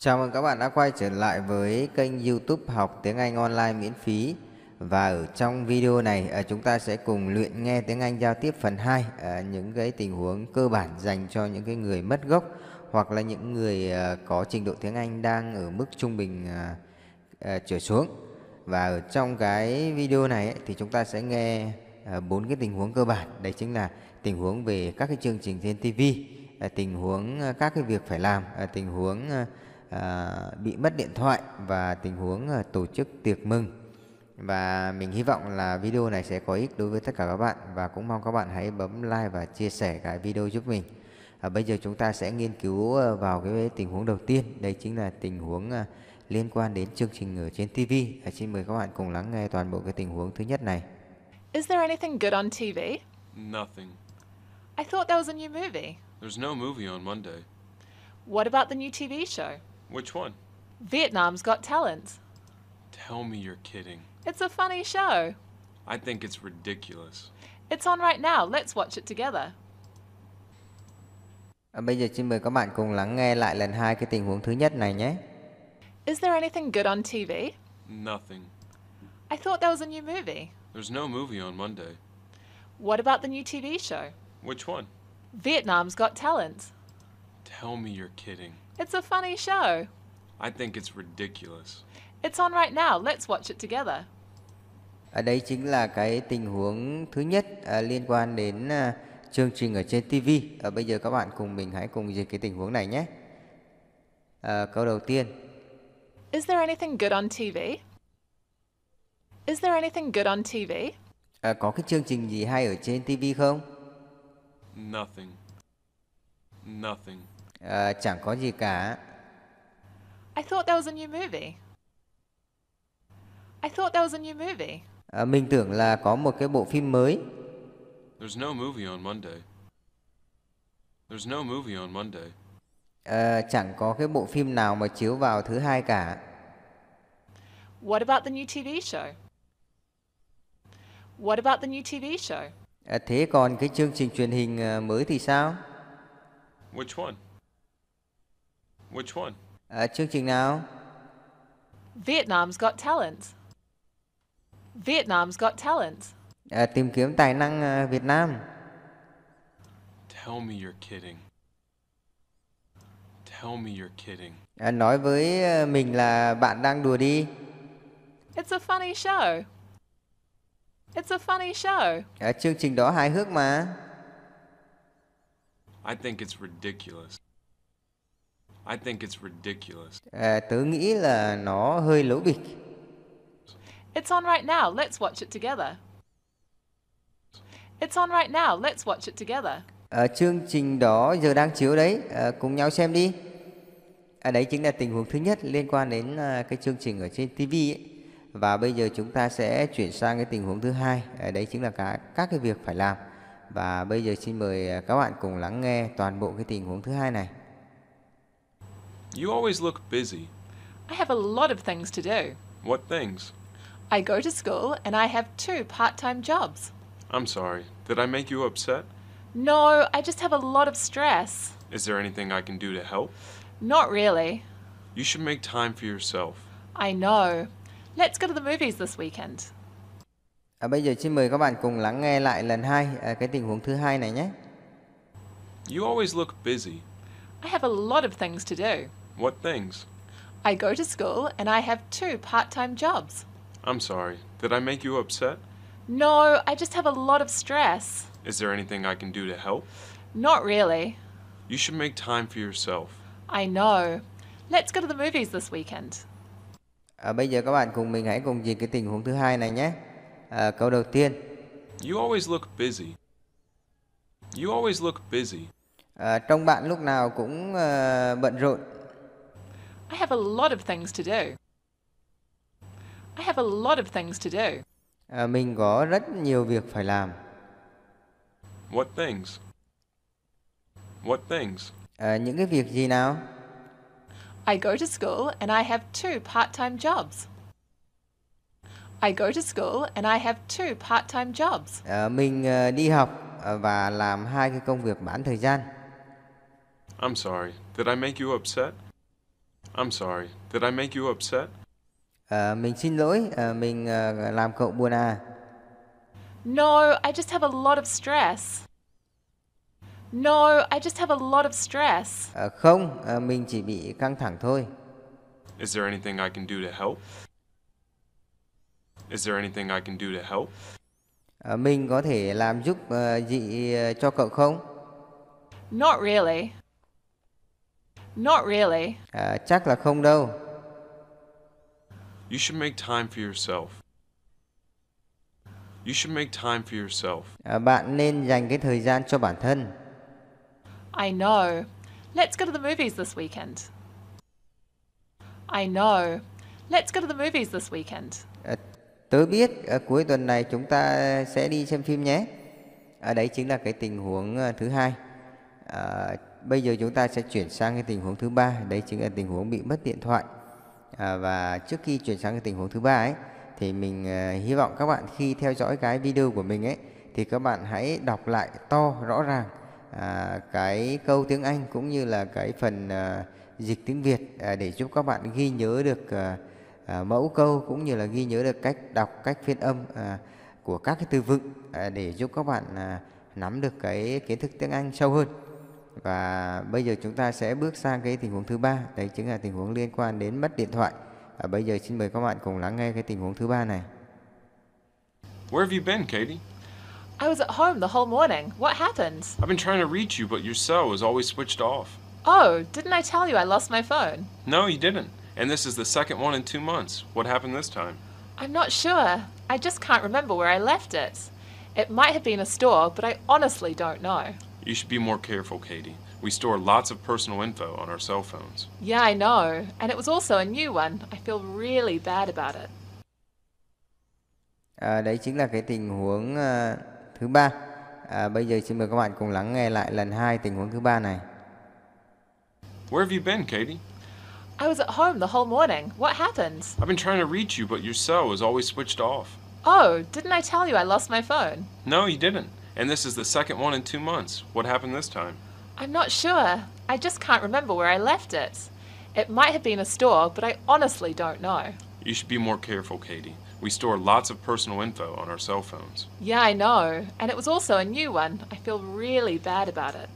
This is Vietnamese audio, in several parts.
Chào mừng các bạn đã quay trở lại với kênh YouTube học tiếng Anh online miễn phí. Và ở trong video này ờ, chúng ta sẽ cùng luyện nghe tiếng Anh giao tiếp phần 2 ờ, những cái tình huống cơ bản dành cho những cái người mất gốc hoặc là những người ờ, có trình độ tiếng Anh đang ở mức trung bình trở xuống. Và ở trong cái video này thì chúng ta sẽ nghe bốn cái tình huống cơ bản, đấy chính là tình huống về các cái chương trình trên TV, tình huống các cái việc phải làm, tình huống À, bị mất điện thoại và tình huống à, tổ chức tiệc mừng. Và mình hy vọng là video này sẽ có ích đối với tất cả các bạn và cũng mong các bạn hãy bấm like và chia sẻ cái video giúp mình. À, bây giờ chúng ta sẽ nghiên cứu à, vào cái tình huống đầu tiên, đây chính là tình huống à, liên quan đến chương trình ở trên TV. À, xin mời các bạn cùng lắng nghe toàn bộ cái tình huống thứ nhất này. Is there anything good on TV? Nothing. I thought there was a new movie. There's no movie on Monday. What about the new TV show? Which one? Vietnam's Got Talent. Tell me you're kidding. It's a funny show. I think it's ridiculous. It's on right now. Let's watch it together. À, bây giờ xin mời các bạn cùng lắng nghe lại lần hai cái tình huống thứ nhất này nhé. Is there anything good on TV? Nothing. I thought there was a new movie. There's no movie on Monday. What about the new TV show? Which one? Vietnam's Got Talent. Tell me you're kidding. It's a funny show. I think it's ridiculous. It's on right now. Let's watch it together. Ở đây chính là cái tình huống thứ nhất à, liên quan đến à, chương trình ở trên TV. À, bây giờ các bạn cùng mình hãy cùng dịch cái tình huống này nhé. À, câu đầu tiên. Is there anything good on TV? Is there anything good on TV? À, có cái chương trình gì hay ở trên TV không? Nothing. Nothing. À, chẳng có gì cả. I thought there was a new movie. I thought there was a new movie. À, mình tưởng là có một cái bộ phim mới. There's no movie on Monday. There's no movie on Monday. À, chẳng có cái bộ phim nào mà chiếu vào thứ hai cả. What about the new TV show? What about the new TV show? À, thế còn cái chương trình truyền hình mới thì sao? Which one? Which one? À, chương trình nào? Vietnam's Got Talent. Vietnam's Got Talent. À, tìm kiếm tài năng uh, Việt Nam. Tell me you're kidding. Tell me you're kidding. À, nói với à, mình là bạn đang đùa đi. It's a funny show. It's a funny show. À, chương trình đó hài hước mà. I think it's ridiculous. I think it's ridiculous. À, tớ nghĩ là nó hơi lố bịch. It's on right now. Let's watch it together. It's on right now. Let's watch it together. À, chương trình đó giờ đang chiếu đấy, à, cùng nhau xem đi. À, đấy chính là tình huống thứ nhất liên quan đến à, cái chương trình ở trên TV ấy. Và bây giờ chúng ta sẽ chuyển sang cái tình huống thứ hai, à, đấy chính là cả các cái việc phải làm. Và bây giờ xin mời à, các bạn cùng lắng nghe toàn bộ cái tình huống thứ hai này. You always look busy. I have a lot of things to do. What things? I go to school and I have two part-time jobs. I'm sorry. Did I make you upset? No, I just have a lot of stress. Is there anything I can do to help? Not really. You should make time for yourself. I know. Let's go to the movies this weekend. À, bây giờ xin mời các bạn cùng lắng nghe lại lần hai à, cái tình huống thứ hai này nhé. You always look busy. I have a lot of things to do. What things? I go to school and I have two part-time jobs. I'm sorry. Did I make you upset? No, I just have a lot of stress. Is there anything I can do to help? Not really. You should make time for yourself. I know. Let's go to the movies this weekend. À, bây giờ các bạn cùng mình hãy cùng nhìn cái tình huống thứ hai này nhé. À, câu đầu tiên. You always look busy. You always look busy. À, trong bạn lúc nào cũng uh, bận rộn. I have a lot of things to do. I have a lot of things to do. À, mình có rất nhiều việc phải làm. What things? What things? À, những cái việc gì nào? I go to school and I have two part-time jobs. I go to school and I have two part-time jobs. À, mình uh, đi học à, và làm hai cái công việc bán thời gian. I'm sorry. Did I make you upset? I'm sorry. Did I make you upset? À, mình xin lỗi, à, mình à, làm cậu buồn à? No, I just have a lot of stress. No, I just have a lot of stress. À, không, à, mình chỉ bị căng thẳng thôi. Is there anything I can do to help? Is there anything I can do to help? À, mình có thể làm giúp uh, gì uh, cho cậu không? Not really. Not really. À, chắc là không đâu. You should make time for yourself. You should make time for yourself. À, bạn nên dành cái thời gian cho bản thân. I know. Let's go to the movies this weekend. I know. Let's go to the movies this weekend. À, tớ biết à, cuối tuần này chúng ta sẽ đi xem phim nhé. À, đấy chính là cái tình huống à, thứ hai. À, bây giờ chúng ta sẽ chuyển sang cái tình huống thứ ba đấy chính là tình huống bị mất điện thoại à, và trước khi chuyển sang cái tình huống thứ ba ấy thì mình uh, hy vọng các bạn khi theo dõi cái video của mình ấy thì các bạn hãy đọc lại to rõ ràng à, cái câu tiếng Anh cũng như là cái phần à, dịch tiếng Việt à, để giúp các bạn ghi nhớ được à, à, mẫu câu cũng như là ghi nhớ được cách đọc cách phiên âm à, của các cái từ vựng à, để giúp các bạn à, nắm được cái kiến thức tiếng Anh sâu hơn. Và bây giờ chúng ta sẽ bước sang cái tình huống thứ ba, đấy chính là tình huống liên quan đến mất điện thoại. Và bây giờ xin mời các bạn cùng lắng nghe cái tình huống thứ ba này. Where have you been, Katie? I was at home the whole morning. What happened? I've been trying to reach you, but your cell is always switched off. Oh, didn't I tell you I lost my phone? No, you didn't. And this is the second one in two months. What happened this time? I'm not sure. I just can't remember where I left it. It might have been a store, but I honestly don't know. You should be more careful, Katie. We store lots of personal info on our cell phones. Yeah, I know. And it was also a new one. I feel really bad about it. À, đấy chính là cái tình huống uh, thứ ba. À, bây giờ xin mời các bạn cùng lắng nghe lại lần hai tình huống thứ ba này. Where have you been, Katie? I was at home the whole morning. What happened? I've been trying to reach you, but your cell is always switched off. Oh, didn't I tell you I lost my phone? No, you didn't. And this is the second one in two months. What happened this time? I'm not sure. I just can't remember where I left it. It might have been a store, but I honestly don't know. You should be more careful, Katie. We store lots of personal info on our cell phones. Yeah, I know. And it was also a new one. I feel really bad about it.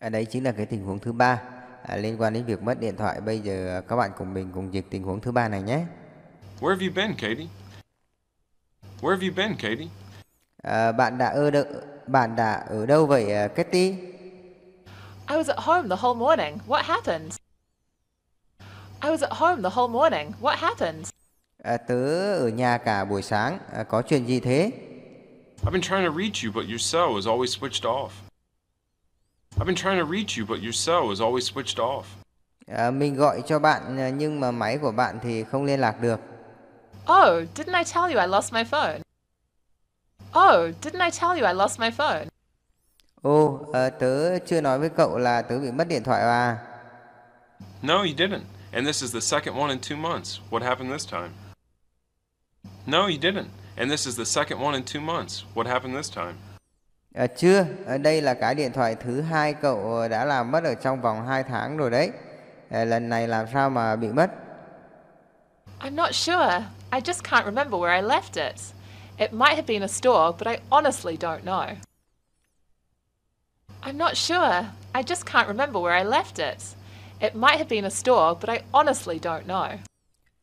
À, đấy chính là cái tình huống thứ ba à, liên quan đến việc mất điện thoại. Bây giờ à, các bạn cùng mình cùng dịch tình huống thứ ba này nhé. Where have you been, Katie? Where have you been, Katie? À, bạn đã ở đâu bạn đã ở đâu vậy uh, ờ, Kitty? I was at home the whole morning. What happened? I was at home the whole morning. What happened? À, ờ, tớ ở nhà cả buổi sáng. À, có chuyện gì thế? I've been trying to reach you, but your cell is always switched off. I've been trying to reach you, but your cell is always switched off. À, mình gọi cho bạn nhưng mà máy của bạn thì không liên lạc được. Oh, didn't I tell you I lost my phone? Oh, didn't I tell you I lost my phone? oh, uh, tớ chưa nói với cậu là tớ bị mất điện thoại à. No, you didn't. And this is the second one in two months. What happened this time? No, you didn't. And this is the second one in two months. What happened this time? À, chưa, à, đây là cái điện thoại thứ hai cậu đã làm mất ở trong vòng 2 tháng rồi đấy. À, lần này làm sao mà bị mất? I'm not sure. I just can't remember where I left it. It might have been a store, but I honestly don't know. I'm not sure. I just can't remember where I left it. It might have been a store, but I honestly don't know.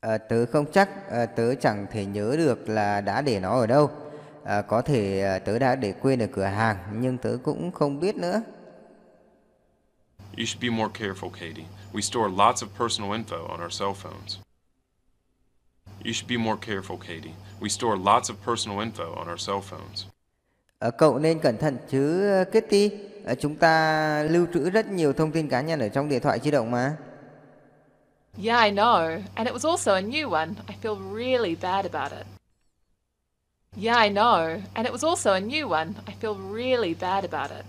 À, tớ không chắc, à, tớ chẳng thể nhớ được là đã để nó ở đâu. À, có thể à, tớ đã để quên ở cửa hàng, nhưng tớ cũng không biết nữa. You should be more careful, Katie. We store lots of personal info on our cell phones. You should be more careful, Katie. We store lots of personal info on our cell phones. Ờ, cậu nên cẩn thận chứ Kitty, ờ, chúng ta lưu trữ rất nhiều thông tin cá nhân ở trong điện thoại di động mà. Yeah, I know. And it was also a new one. I feel really bad about it. Yeah, I know. And it was also a new one. I feel really bad about it.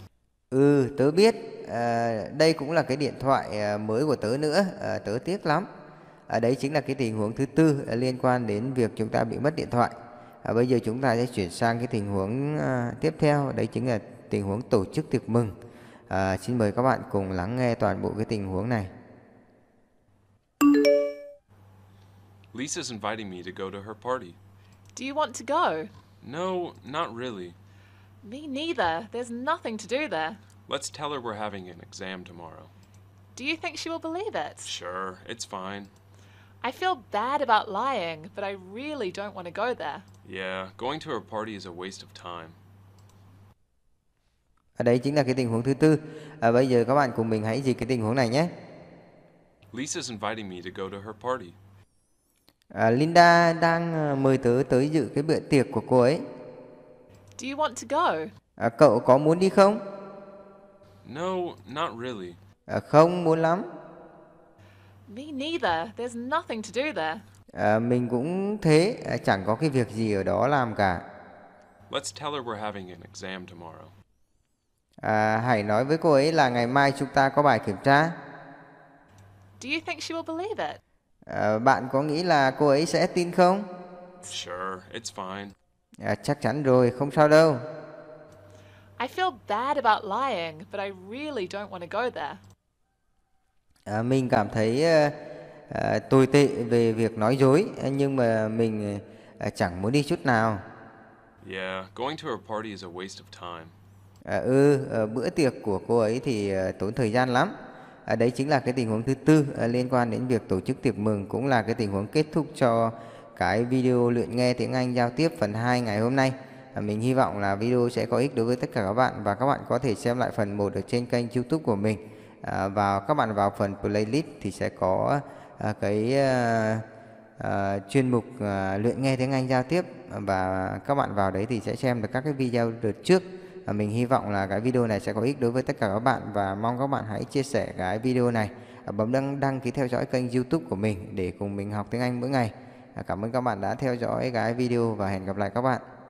Ừ, tớ biết. À, đây cũng là cái điện thoại mới của tớ nữa. À, tớ tiếc lắm ở đấy chính là cái tình huống thứ tư liên quan đến việc chúng ta bị mất điện thoại à, bây giờ chúng ta sẽ chuyển sang cái tình huống à, tiếp theo đấy chính là tình huống tổ chức tiệc mừng à, xin mời các bạn cùng lắng nghe toàn bộ cái tình huống này Lisa's inviting me to go to her party. Do you want to go? No, not really. Me neither. There's nothing to do there. Let's tell her we're having an exam tomorrow. Do you think she will believe it? Sure, it's fine. I feel bad about lying, but I really don't want to go there. Yeah, going to her party is a waste of time. Ở đây chính là cái tình huống thứ tư. À, bây giờ các bạn cùng mình hãy dịch cái tình huống này nhé. Lisa's inviting me to go to her party. À, Linda đang ờ, mời tớ tới dự cái bữa tiệc của cô ấy. Do you want to go? À, cậu có muốn đi không? No, not really. À, không muốn lắm. Me neither. There's nothing to do there. À, mình cũng thế, à, chẳng có cái việc gì ở đó làm cả. Let's tell her we're having an exam tomorrow. À, hãy nói với cô ấy là ngày mai chúng ta có bài kiểm tra. Do you think she will believe it? À, bạn có nghĩ là cô ấy sẽ tin không? Sure, it's fine. À, chắc chắn rồi, không sao đâu. I feel bad about lying, but I really don't want to go there. À, mình cảm thấy ờ, ờ, tồi tệ về việc nói dối nhưng mà mình ờ, chẳng muốn đi chút nào. Yeah, going to her party is a waste of time. À, ừ, bữa tiệc của cô ấy thì tốn thời gian lắm. À, đấy chính là cái tình huống thứ tư liên quan đến việc tổ chức tiệc mừng cũng là cái tình huống kết thúc cho cái video luyện nghe tiếng Anh giao tiếp phần 2 ngày hôm nay. À, mình hy vọng là video sẽ có ích đối với tất cả các bạn và các bạn có thể xem lại phần 1 ở trên kênh YouTube của mình. À, vào các bạn vào phần playlist thì sẽ có à, cái à, à, chuyên mục à, luyện nghe tiếng Anh giao tiếp và các bạn vào đấy thì sẽ xem được các cái video đợt trước à, mình hy vọng là cái video này sẽ có ích đối với tất cả các bạn và mong các bạn hãy chia sẻ cái video này à, bấm đăng đăng ký theo dõi kênh YouTube của mình để cùng mình học tiếng Anh mỗi ngày à, cảm ơn các bạn đã theo dõi cái video và hẹn gặp lại các bạn